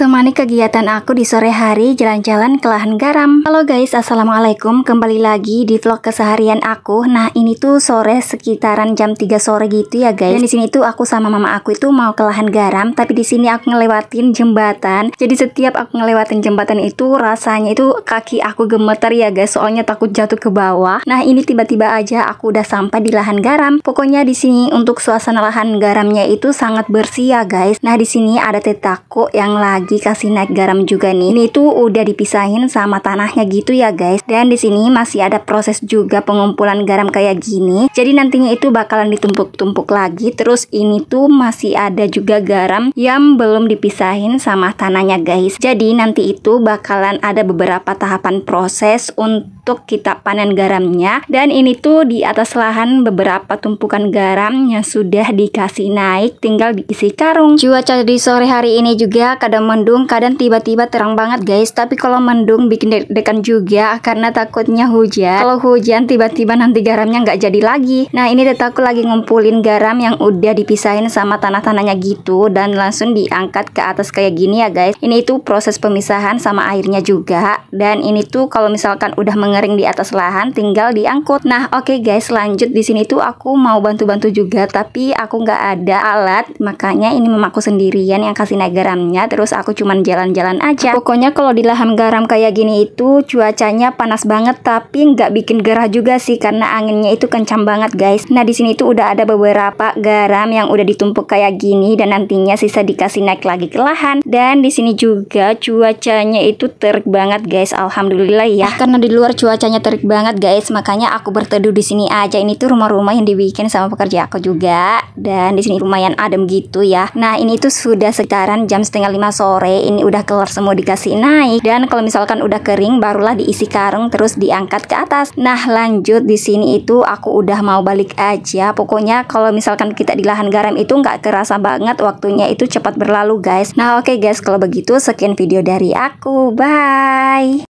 Temani kegiatan aku di sore hari jalan-jalan ke lahan garam Halo guys, Assalamualaikum Kembali lagi di vlog keseharian aku Nah ini tuh sore sekitaran jam 3 sore gitu ya guys Dan di sini tuh aku sama mama aku itu mau ke lahan garam Tapi di sini aku ngelewatin jembatan Jadi setiap aku ngelewatin jembatan itu rasanya itu kaki aku gemeter ya guys Soalnya takut jatuh ke bawah Nah ini tiba-tiba aja aku udah sampai di lahan garam Pokoknya di sini untuk suasana lahan garamnya itu sangat bersih ya guys Nah di sini ada tetaku yang lagi dikasih naik garam juga nih. Ini tuh udah dipisahin sama tanahnya gitu ya guys. Dan di sini masih ada proses juga pengumpulan garam kayak gini. Jadi nantinya itu bakalan ditumpuk-tumpuk lagi. Terus ini tuh masih ada juga garam yang belum dipisahin sama tanahnya guys. Jadi nanti itu bakalan ada beberapa tahapan proses untuk untuk kita panen garamnya dan ini tuh di atas lahan beberapa tumpukan garam yang sudah dikasih naik tinggal diisi karung cuaca di sore hari ini juga kadang mendung kadang tiba-tiba terang banget guys tapi kalau mendung bikin deg-degan juga karena takutnya hujan kalau hujan tiba-tiba nanti garamnya nggak jadi lagi nah ini tetapku lagi ngumpulin garam yang udah dipisahin sama tanah-tanahnya gitu dan langsung diangkat ke atas kayak gini ya guys ini itu proses pemisahan sama airnya juga dan ini tuh kalau misalkan udah mengering kering di atas lahan tinggal diangkut. Nah, oke okay guys, lanjut di sini tuh aku mau bantu-bantu juga tapi aku nggak ada alat, makanya ini memaku sendirian yang kasih naik garamnya terus aku cuman jalan-jalan aja. Pokoknya kalau di lahan garam kayak gini itu cuacanya panas banget tapi nggak bikin gerah juga sih karena anginnya itu kencang banget guys. Nah, di sini tuh udah ada beberapa garam yang udah ditumpuk kayak gini dan nantinya sisa dikasih naik lagi ke lahan. Dan di sini juga cuacanya itu terik banget guys. Alhamdulillah ya. Ah, karena di luar cuaca cuacanya terik banget guys, makanya aku berteduh di sini aja. Ini tuh rumah-rumah yang dibikin sama pekerja aku juga dan di sini lumayan adem gitu ya. Nah, ini tuh sudah sekarang jam setengah lima sore, ini udah keluar semua dikasih naik dan kalau misalkan udah kering barulah diisi karung terus diangkat ke atas. Nah, lanjut di sini itu aku udah mau balik aja. Pokoknya kalau misalkan kita di lahan garam itu nggak kerasa banget waktunya itu cepat berlalu guys. Nah, oke okay guys, kalau begitu sekian video dari aku. Bye.